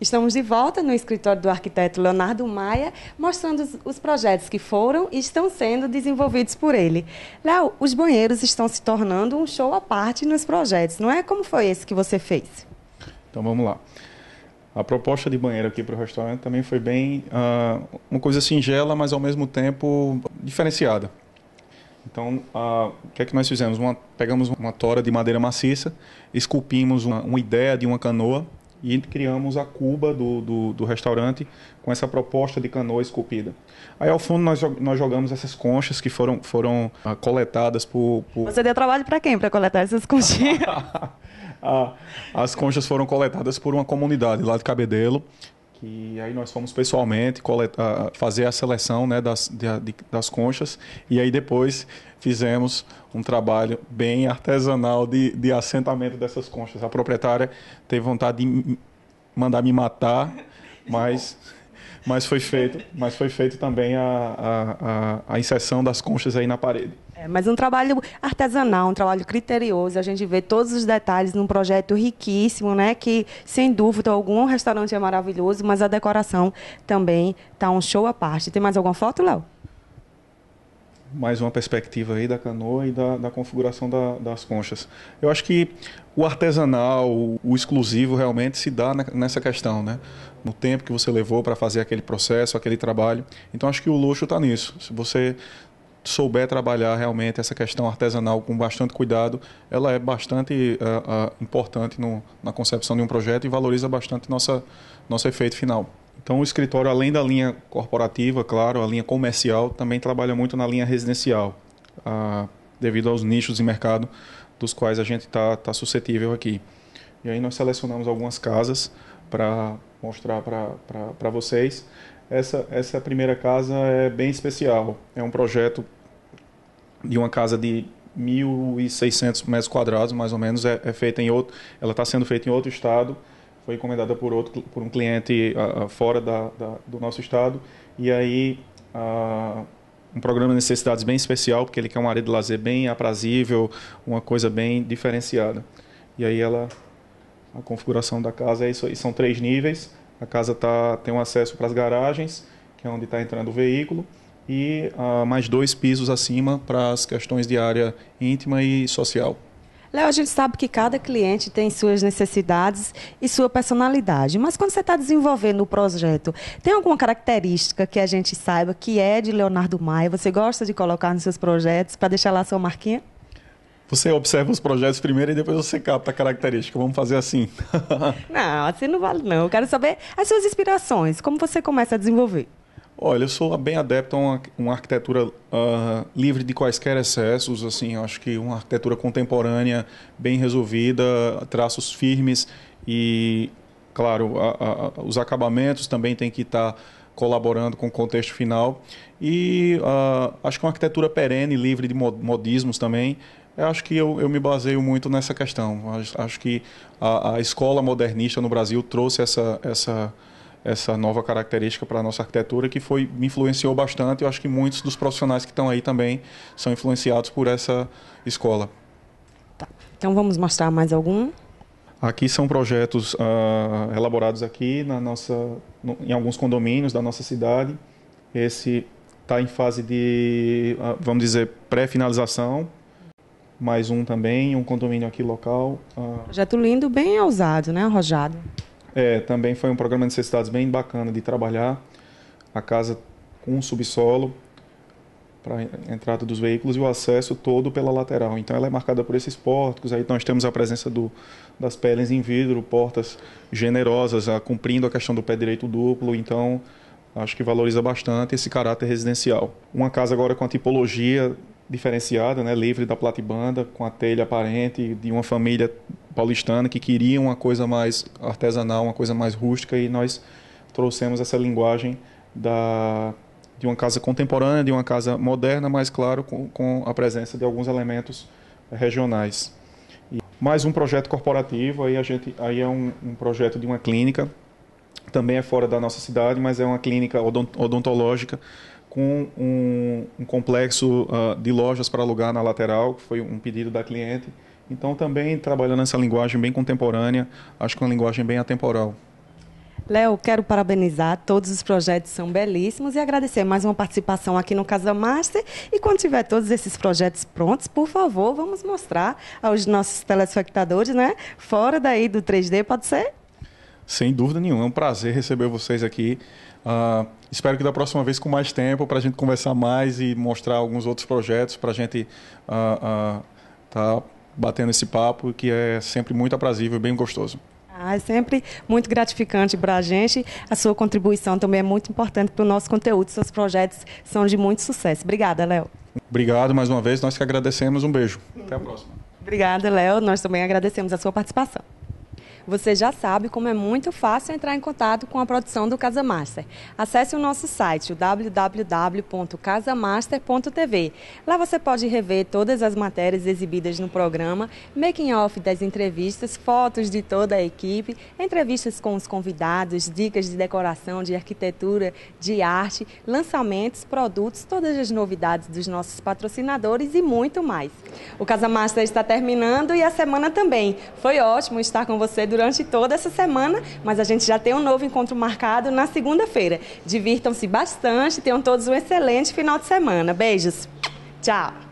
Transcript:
Estamos de volta no escritório do arquiteto Leonardo Maia, mostrando os projetos que foram e estão sendo desenvolvidos por ele. Léo, os banheiros estão se tornando um show à parte nos projetos, não é? Como foi esse que você fez? Então vamos lá. A proposta de banheiro aqui para o restaurante também foi bem uh, uma coisa singela, mas ao mesmo tempo diferenciada. Então, uh, o que é que nós fizemos? Uma, pegamos uma tora de madeira maciça, esculpimos uma, uma, ideia de uma canoa e criamos a cuba do, do, do, restaurante com essa proposta de canoa esculpida. Aí ao fundo nós, nós jogamos essas conchas que foram, foram ah, coletadas por, por, Você deu trabalho para quem para coletar essas conchinhas? Ah, as conchas foram coletadas por uma comunidade lá de Cabedelo que aí nós fomos pessoalmente fazer a seleção né, das, de, das conchas e aí depois fizemos um trabalho bem artesanal de, de assentamento dessas conchas. A proprietária teve vontade de mandar me matar, mas, mas foi feito, mas foi feito também a, a, a, a inserção das conchas aí na parede. É, mas um trabalho artesanal, um trabalho criterioso, a gente vê todos os detalhes num projeto riquíssimo, né? Que, sem dúvida algum, restaurante é maravilhoso, mas a decoração também está um show à parte. Tem mais alguma foto, Léo? mais uma perspectiva aí da canoa e da, da configuração da, das conchas. Eu acho que o artesanal, o, exclusivo realmente se dá nessa questão, né? No tempo que você levou para fazer aquele processo, aquele trabalho. Então acho que o luxo está nisso. Se você souber trabalhar realmente essa questão artesanal com bastante cuidado, ela é bastante uh, uh, importante no, na concepção de um projeto e valoriza bastante nossa, nosso efeito final. Então, o escritório, além da linha corporativa, claro, a linha comercial, também trabalha muito na linha residencial, uh, devido aos nichos de mercado dos quais a gente está tá suscetível aqui. E aí nós selecionamos algumas casas para mostrar para vocês essa, essa primeira casa é bem especial. É um projeto de uma casa de 1.600 metros quadrados, mais ou menos, é, é feita em outro, ela está sendo feita em outro estado, foi encomendada por outro, por um cliente uh, fora da, da, do nosso estado, e aí uh, um programa de necessidades bem especial, porque ele quer uma área de lazer bem aprazível, uma coisa bem diferenciada. E aí ela, a configuração da casa é isso aí, são três níveis, a casa tá, tem um acesso para as garagens, que é onde está entrando o veículo, e ah, mais dois pisos acima para as questões de área íntima e social. Léo, a gente sabe que cada cliente tem suas necessidades e sua personalidade, mas quando você está desenvolvendo o projeto, tem alguma característica que a gente saiba que é de Leonardo Maia, você gosta de colocar nos seus projetos para deixar lá sua marquinha? Você observa os projetos primeiro e depois você capta a característica. Vamos fazer assim. não, assim não vale não. Eu quero saber as suas inspirações, como você começa a desenvolver. Olha, eu sou bem adepto a uma, uma arquitetura uh, livre de quaisquer excessos, assim, acho que uma arquitetura contemporânea, bem resolvida, traços firmes e, claro, a, a, os acabamentos também têm que estar colaborando com o contexto final. E uh, acho que uma arquitetura perene, livre de modismos também, eu acho que eu, eu me baseio muito nessa questão. Acho, que a, a, escola modernista no Brasil trouxe essa, essa, essa nova característica para a nossa arquitetura que foi me influenciou bastante. Eu acho que muitos dos profissionais que estão aí também são influenciados por essa escola. Tá. Então vamos mostrar mais algum. Aqui são projetos uh, elaborados aqui na nossa, no, em alguns condomínios da nossa cidade. Esse está em fase de, uh, vamos dizer, pré-finalização mais um também, um condomínio aqui local. Ah. Projeto lindo, bem ousado, né, arrojado. É, também foi um programa de necessidades bem bacana de trabalhar. A casa com um subsolo para entrada dos veículos e o acesso todo pela lateral. Então ela é marcada por esses pórticos. Aí nós temos a presença do, das peles em vidro, portas generosas, a, ah, cumprindo a questão do pé direito duplo. Então acho que valoriza bastante esse caráter residencial. Uma casa agora com a tipologia diferenciada, né? livre da platibanda, com a telha aparente, de uma família paulistana que queria uma coisa mais artesanal, uma coisa mais rústica, e nós trouxemos essa linguagem da, de uma casa contemporânea, de uma casa moderna, mas, claro, com, com a presença de alguns elementos regionais. E mais um projeto corporativo, aí, a gente, aí é um, um projeto de uma clínica, também é fora da nossa cidade, mas é uma clínica odontológica com um, um complexo uh, de lojas para alugar na lateral, que foi um pedido da cliente. Então, também trabalhando essa linguagem bem contemporânea, acho que uma linguagem bem atemporal. Léo, quero parabenizar, todos os projetos são belíssimos e agradecer mais uma participação aqui no Casa Master. E quando tiver todos esses projetos prontos, por favor, vamos mostrar aos nossos telespectadores, né? Fora daí do 3D, pode ser? Sem dúvida nenhuma, é um prazer receber vocês aqui. Uh, espero que da próxima vez com mais tempo para a gente conversar mais e mostrar alguns outros projetos para a gente uh, uh, tá batendo esse papo que é sempre muito aprazível e bem gostoso. Ah, é sempre muito gratificante para a gente. A sua contribuição também é muito importante para o nosso conteúdo. Seus projetos são de muito sucesso. Obrigada, Léo. Obrigado mais uma vez. Nós que agradecemos. Um beijo. Até a próxima. Obrigada, Léo. Nós também agradecemos a sua participação. Você já sabe como é muito fácil entrar em contato com a produção do Casa Master. Acesse o nosso site, www.casamaster.tv. Lá você pode rever todas as matérias exibidas no programa, making off das entrevistas, fotos de toda a equipe, entrevistas com os convidados, dicas de decoração, de arquitetura, de arte, lançamentos, produtos, todas as novidades dos nossos patrocinadores e muito mais. O Casa Master está terminando e a semana também. Foi ótimo estar com você durante toda essa semana, mas a gente já tem um novo encontro marcado na segunda-feira. Divirtam-se bastante, tenham todos um excelente final de semana. Beijos. Tchau.